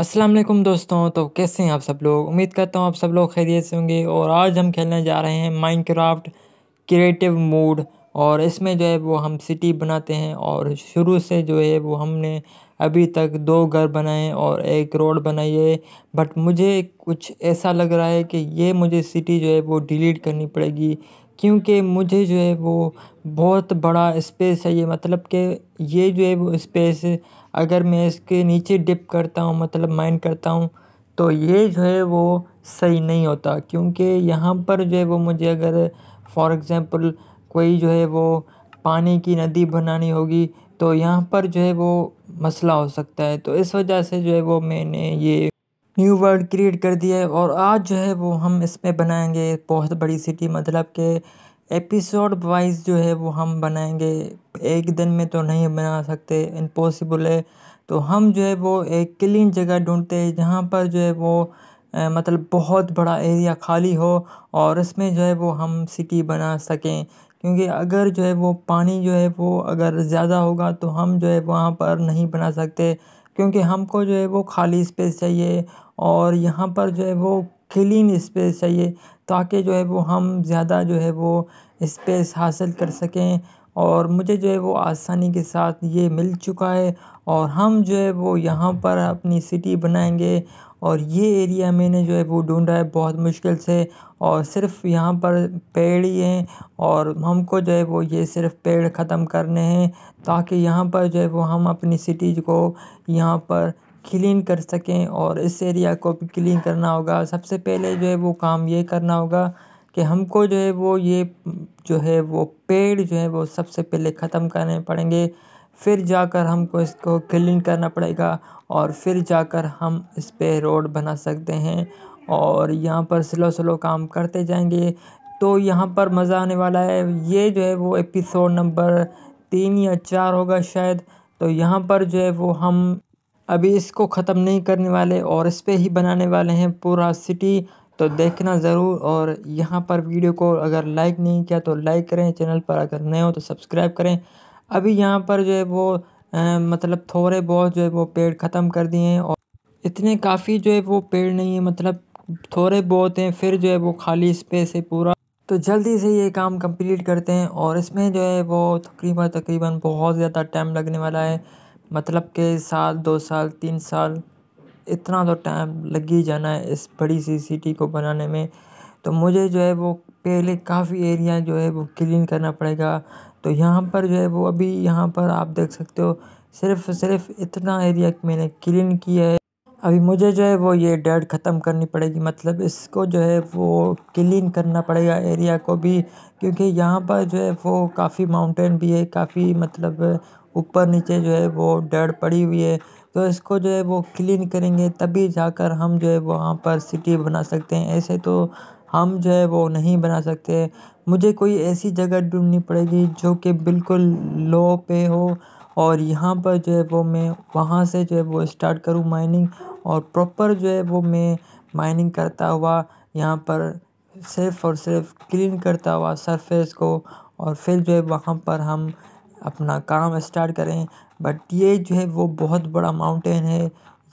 अस्सलाम वालेकुम दोस्तों तो कैसे हैं आप सब लोग उम्मीद करता हूँ आप सब लोग खैरियत से होंगे और आज हम खेलने जा रहे हैं माइनक्राफ्ट क्रिएटिव मोड और इसमें जो है वो हम सिटी बनाते हैं और शुरू से जो है वो हमने अभी तक दो घर बनाए और एक रोड बनाई है बट मुझे कुछ ऐसा लग रहा है कि ये मुझे सिटी जो है वो डिलीट करनी पड़ेगी क्योंकि मुझे जो है वो बहुत बड़ा स्पेस ये मतलब कि ये जो है वो स्पेस अगर मैं इसके नीचे डिप करता हूँ मतलब माइन करता हूँ तो ये जो है वो सही नहीं होता क्योंकि यहाँ पर जो है वो मुझे अगर फॉर एग्ज़ाम्पल कोई जो है वो पानी की नदी बनानी होगी तो यहाँ पर जो है वो मसला हो सकता है तो इस वजह से जो है वो मैंने ये न्यू वर्ल्ड क्रिएट कर दिया है और आज जो है वो हम इसमें बनाएंगे बहुत बड़ी सिटी मतलब के एपिसोड वाइज जो है वो हम बनाएंगे एक दिन में तो नहीं बना सकते इम्पॉसिबल है तो हम जो है वो एक क्लीन जगह ढूंढते हैं जहाँ पर जो है वो मतलब बहुत बड़ा एरिया खाली हो और इसमें जो है वो हम सिटी बना सकें क्योंकि अगर जो है वो पानी जो है वो अगर ज़्यादा होगा तो हम जो है वहाँ पर नहीं बना सकते क्योंकि हमको जो है वो खाली स्पेस चाहिए और यहाँ पर जो है वो क्लीन स्पेस चाहिए ताकि जो है वो हम ज़्यादा जो है वो स्पेस हासिल कर सकें और मुझे जो है वो आसानी के साथ ये मिल चुका है और हम जो है वो यहाँ पर अपनी सिटी बनाएंगे और ये एरिया मैंने जो है वो ढूँढा है बहुत मुश्किल से और सिर्फ़ यहाँ पर पेड़ ही हैं और हमको जो है वो ये सिर्फ़ पेड़ ख़त्म करने हैं ताकि यहाँ पर जो है वो हम अपनी सिटीज़ को यहाँ पर क्लीन कर सकें और इस एरिया को भी क्लीन करना होगा सबसे पहले जो है वो काम ये करना होगा कि हमको जो है वो ये जो है वो पेड़ जो है वो सबसे पहले ख़त्म करने पड़ेंगे फिर जाकर हमको इसको क्लीन करना पड़ेगा और फिर जाकर हम इस पर रोड बना सकते हैं और यहाँ पर स्लो स्लो काम करते जाएंगे तो यहाँ पर मज़ा आने वाला है ये जो है वो एपिसोड नंबर तीन या चार होगा शायद तो यहाँ पर जो है वो हम अभी इसको ख़त्म नहीं करने वाले और इस पर ही बनाने वाले हैं पूरा सिटी तो देखना ज़रूर और यहाँ पर वीडियो को अगर लाइक नहीं किया तो लाइक करें चैनल पर अगर नए हो तो सब्सक्राइब करें अभी यहाँ पर जो है वो मतलब थोड़े बहुत जो है वो पेड़ ख़त्म कर दिए हैं और इतने काफ़ी जो है वो पेड़ नहीं है मतलब थोड़े बहुत हैं फिर जो है वो खाली स्पेस है पूरा तो जल्दी से ये काम कंप्लीट करते हैं और इसमें जो है वो तकरीबन तकरीबन बहुत ज़्यादा टाइम लगने वाला है मतलब के साल दो साल तीन साल इतना तो टाइम लग ही जाना है इस बड़ी सी सिटी को बनाने में तो मुझे जो है वो पहले काफ़ी एरिया जो है वो क्लीन करना पड़ेगा तो यहाँ पर जो है वो अभी यहाँ पर आप देख सकते हो सिर्फ सिर्फ इतना एरिया मैंने क्लीन किया है अभी मुझे जो है वो ये डर्ट ख़त्म करनी पड़ेगी मतलब इसको जो है वो क्लीन करना पड़ेगा एरिया को भी क्योंकि यहाँ पर जो है वो काफ़ी माउंटेन भी है काफ़ी मतलब ऊपर नीचे जो है वो डर्ट पड़ी हुई है तो इसको जो है वो क्लीन करेंगे तभी जाकर हम जो है वहाँ पर सिटी बना सकते हैं ऐसे तो हम जो है वो नहीं बना सकते मुझे कोई ऐसी जगह ढूँढनी पड़ेगी जो कि बिल्कुल लो पे हो और यहाँ पर जो है वो मैं वहाँ से जो है वो स्टार्ट करूँ माइनिंग और प्रॉपर जो है वो मैं माइनिंग करता हुआ यहाँ पर सिर्फ़ और सिर्फ क्लीन करता हुआ सरफेस को और फिर जो है वहाँ पर हम अपना काम स्टार्ट करें बट ये जो है वो बहुत बड़ा माउंटेन है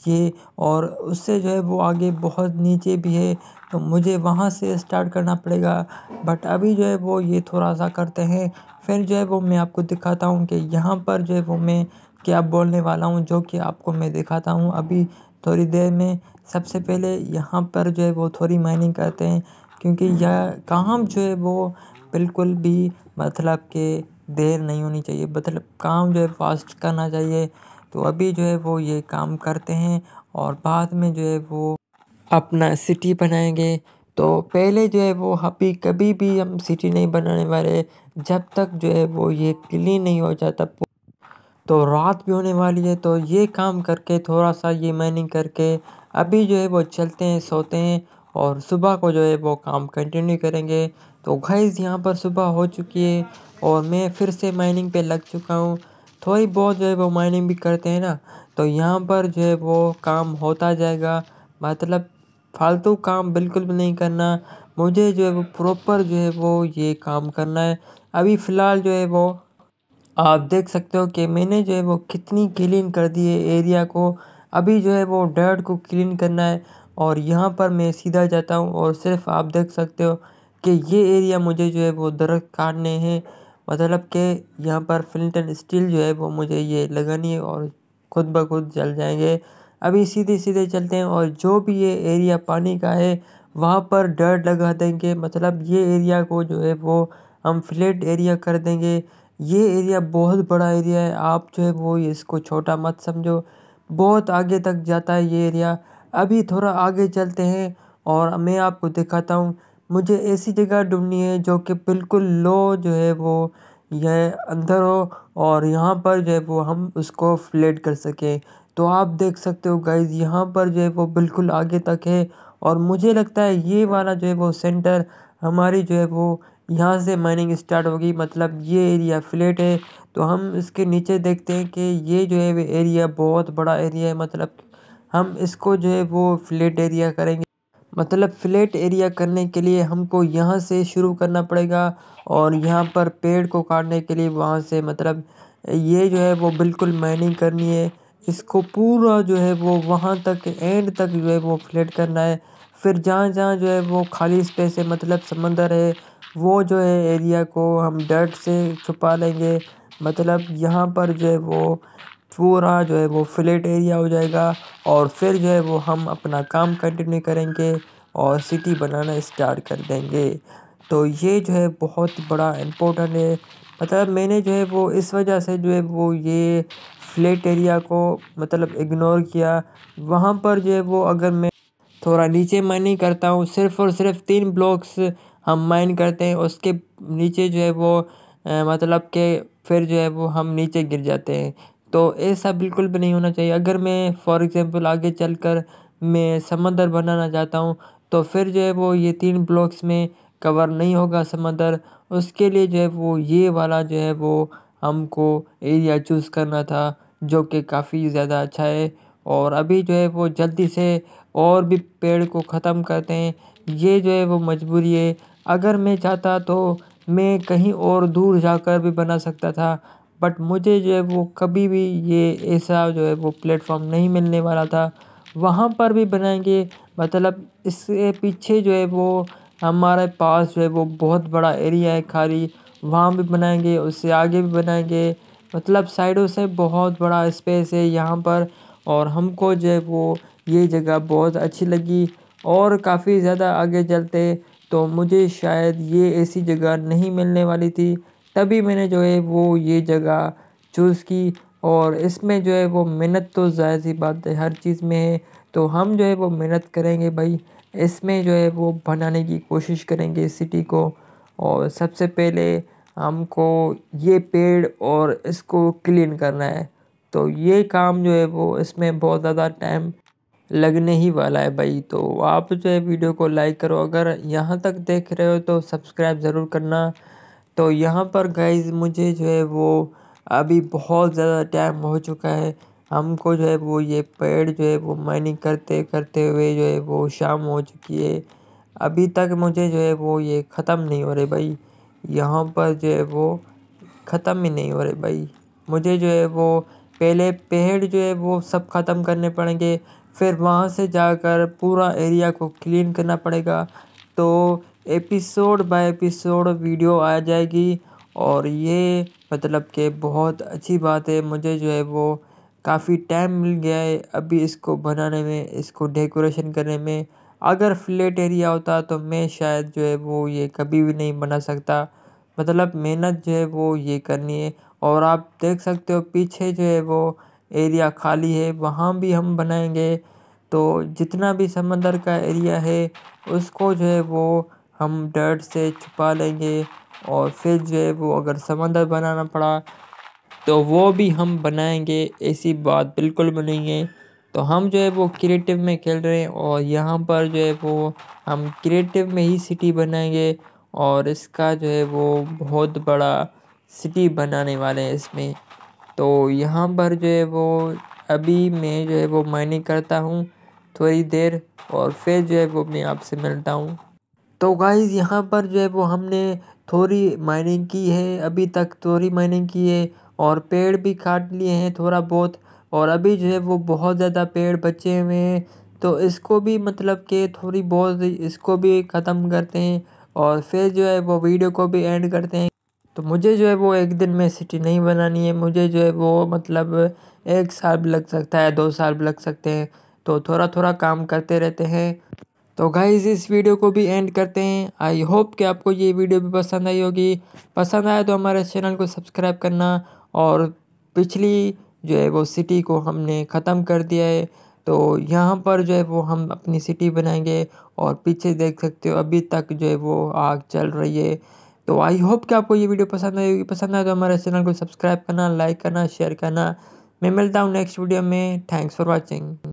ये और उससे जो है वो आगे बहुत नीचे भी है तो मुझे वहाँ से स्टार्ट करना पड़ेगा बट अभी जो है वो ये थोड़ा सा करते हैं फिर जो है वो मैं आपको दिखाता हूँ कि यहाँ पर जो है वो मैं क्या बोलने वाला हूँ जो कि आपको मैं दिखाता हूँ अभी थोड़ी देर में सबसे पहले यहाँ पर जो है वो थोड़ी माइनिंग करते हैं क्योंकि यह काम जो है वो बिल्कुल भी मतलब कि देर नहीं होनी चाहिए मतलब काम जो है फास्ट करना चाहिए तो अभी जो है वो ये काम करते हैं और बाद में जो है वो अपना सिटी बनाएंगे तो पहले जो है वो अभी कभी भी हम सिटी नहीं बनाने वाले जब तक जो है वो ये क्लीन नहीं हो जाता तो रात भी होने वाली है तो ये काम करके थोड़ा सा ये माइनिंग करके अभी जो है वो चलते हैं सोते हैं और सुबह को जो है वो काम कंटिन्यू करेंगे तो गैज़ यहाँ पर सुबह हो चुकी है और मैं फिर से माइनिंग पे लग चुका हूँ थोड़ी बहुत जो है वो माइनिंग भी करते हैं ना तो यहाँ पर जो है वो काम होता जाएगा मतलब फालतू काम बिल्कुल भी नहीं करना मुझे जो है वो प्रॉपर जो है वो ये काम करना है अभी फ़िलहाल जो है वो आप देख सकते हो कि मैंने जो है वो कितनी क्लीन कर दी है एरिया को अभी जो है वो डर्ट को क्लीन करना है और यहाँ पर मैं सीधा जाता हूँ और सिर्फ आप देख सकते हो कि ये एरिया मुझे जो है वो दरख्त काटने हैं मतलब कि यहाँ पर फ्लिंट एंड स्टील जो है वो मुझे ये लगानी है और खुद ब खुद जल जाएंगे अभी सीधे सीधे चलते हैं और जो भी ये एरिया पानी का है वहाँ पर डर्ट लगा देंगे मतलब ये एरिया को जो है वो हम फ्लेट एरिया कर देंगे ये एरिया बहुत बड़ा एरिया है आप जो है वो इसको छोटा मत समझो बहुत आगे तक जाता है ये एरिया अभी थोड़ा आगे चलते हैं और मैं आपको दिखाता हूँ मुझे ऐसी जगह ढूंढनी है जो कि बिल्कुल लो जो है वो यह अंदर हो और यहाँ पर जो है वो हम उसको फ्लेट कर सकें तो आप देख सकते हो गाइज़ यहाँ पर जो है वो बिल्कुल आगे तक है और मुझे लगता है ये वाला जो है वो सेंटर हमारी जो है वो यहाँ से माइनिंग स्टार्ट होगी मतलब ये एरिया फ्लेट है तो हम इसके नीचे देखते हैं कि ये जो है वो एरिया बहुत बड़ा एरिया है मतलब हम इसको जो है वो फ्लेट एरिया करेंगे मतलब फ्लैट एरिया करने के लिए हमको यहाँ से शुरू करना पड़ेगा और यहाँ पर पेड़ को काटने के लिए वहाँ से मतलब ये जो है वो बिल्कुल माइनिंग करनी है इसको पूरा जो है वो वहाँ तक एंड तक जो है वो फ्लैट करना है फिर जहाँ जहाँ जो है वो खाली स्पेस है मतलब समंदर है वो जो है एरिया को हम डर्ट से छुपा लेंगे मतलब यहाँ पर जो है वो पूरा जो है वो फ्लेट एरिया हो जाएगा और फिर जो है वो हम अपना काम कंटिन्यू करेंगे और सिटी बनाना स्टार्ट कर देंगे तो ये जो है बहुत बड़ा इम्पोर्टेंट है मतलब मैंने जो है वो इस वजह से जो है वो ये फ्लेट एरिया को मतलब इग्नोर किया वहाँ पर जो है वो अगर मैं थोड़ा नीचे माइनिंग करता हूँ सिर्फ़ और सिर्फ तीन ब्लॉक्स हम माइन करते हैं उसके नीचे जो है वो मतलब के फिर जो है वो हम नीचे गिर जाते हैं तो ऐसा बिल्कुल भी नहीं होना चाहिए अगर मैं फॉर एग्ज़ाम्पल आगे चल कर मैं समंदर बनाना चाहता हूँ तो फिर जो है वो ये तीन ब्लॉक्स में कवर नहीं होगा समंदर उसके लिए जो है वो ये वाला जो है वो हमको एरिया चूज़ करना था जो कि काफ़ी ज़्यादा अच्छा है और अभी जो है वो जल्दी से और भी पेड़ को ख़त्म करते हैं ये जो है वो मजबूरी है अगर मैं चाहता तो मैं कहीं और दूर जाकर भी बना सकता था बट मुझे जो है वो कभी भी ये ऐसा जो है वो प्लेटफ़ॉर्म नहीं मिलने वाला था वहाँ पर भी बनाएंगे मतलब इसके पीछे जो है वो हमारे पास जो है वो बहुत बड़ा एरिया है खाली वहाँ भी बनाएंगे उससे आगे भी बनाएंगे मतलब साइडों से बहुत बड़ा स्पेस है यहाँ पर और हमको जो है वो ये जगह बहुत अच्छी लगी और काफ़ी ज़्यादा आगे चलते तो मुझे शायद ये ऐसी जगह नहीं मिलने वाली थी तभी मैंने जो है वो ये जगह चूज़ की और इसमें जो है वो मेहनत तो जाहिर सी बात है हर चीज़ में है तो हम जो है वो मेहनत करेंगे भाई इसमें जो है वो बनाने की कोशिश करेंगे इस सिटी को और सबसे पहले हमको ये पेड़ और इसको क्लीन करना है तो ये काम जो है वो इसमें बहुत ज़्यादा टाइम लगने ही वाला है भाई तो आप जो है वीडियो को लाइक करो अगर यहाँ तक देख रहे हो तो सब्सक्राइब ज़रूर करना तो यहाँ पर गाइज मुझे जो है वो अभी बहुत ज़्यादा टाइम हो चुका है हमको जो है वो ये पेड़ जो है वो माइनिंग करते करते हुए जो है वो शाम हो चुकी है अभी तक मुझे जो है वो ये ख़त्म नहीं हो रहे भाई यहाँ पर जो है वो ख़त्म ही नहीं हो रहे भाई मुझे जो है वो पहले पेड़ जो है वो सब ख़त्म करने पड़ेंगे फिर वहाँ से जाकर पूरा एरिया को क्लीन करना पड़ेगा तो एपिसोड बाय एपिसोड वीडियो आ जाएगी और ये मतलब कि बहुत अच्छी बात है मुझे जो है वो काफ़ी टाइम मिल गया है अभी इसको बनाने में इसको डेकोरेशन करने में अगर फ्लेट एरिया होता तो मैं शायद जो है वो ये कभी भी नहीं बना सकता मतलब मेहनत जो है वो ये करनी है और आप देख सकते हो पीछे जो है वो एरिया खाली है वहाँ भी हम बनाएंगे तो जितना भी समंदर का एरिया है उसको जो है वो हम डर्ट से छुपा लेंगे और फिर जो है वो अगर समंदर बनाना पड़ा तो वो भी हम बनाएंगे ऐसी बात बिल्कुल भी नहीं है तो हम जो है वो क्रिएटिव में खेल रहे हैं और यहाँ पर जो है वो हम क्रिएटिव में ही सिटी बनाएंगे और इसका जो है वो बहुत बड़ा सिटी बनाने वाले हैं इसमें तो यहाँ पर जो है वो अभी मैं जो है वो माइनिंग करता हूँ थोड़ी देर और फिर जो है वो मैं आपसे मिलता हूँ तो गाइज़ यहाँ पर जो है वो हमने थोड़ी माइनिंग की है अभी तक थोड़ी माइनिंग की है और पेड़ भी काट लिए हैं थोड़ा बहुत और अभी जो है वो बहुत ज़्यादा पेड़ बचे हुए हैं तो इसको भी मतलब कि थोड़ी बहुत इसको भी ख़त्म करते हैं और फिर जो है वो वीडियो को भी एंड करते हैं तो मुझे जो है वो एक दिन में सिटी नहीं बनानी है मुझे जो है वो मतलब एक साल भी लग सकता है दो साल भी लग सकते हैं तो थोड़ा थोड़ा काम करते रहते हैं तो गाइज इस वीडियो को भी एंड करते हैं आई होप कि आपको ये वीडियो भी पसंद आई होगी पसंद आए तो हमारे चैनल को सब्सक्राइब करना और पिछली जो है वो सिटी को हमने ख़त्म कर दिया है तो यहाँ पर जो है वो हम अपनी सिटी बनाएंगे और पीछे देख सकते हो अभी तक जो है वो आग चल रही है तो आई होप कि आपको ये वीडियो पसंद आई होगी पसंद आए तो हमारे चैनल को सब्सक्राइब करना लाइक करना शेयर करना मैं मिलता हूँ नेक्स्ट वीडियो में थैंक्स फॉर वॉचिंग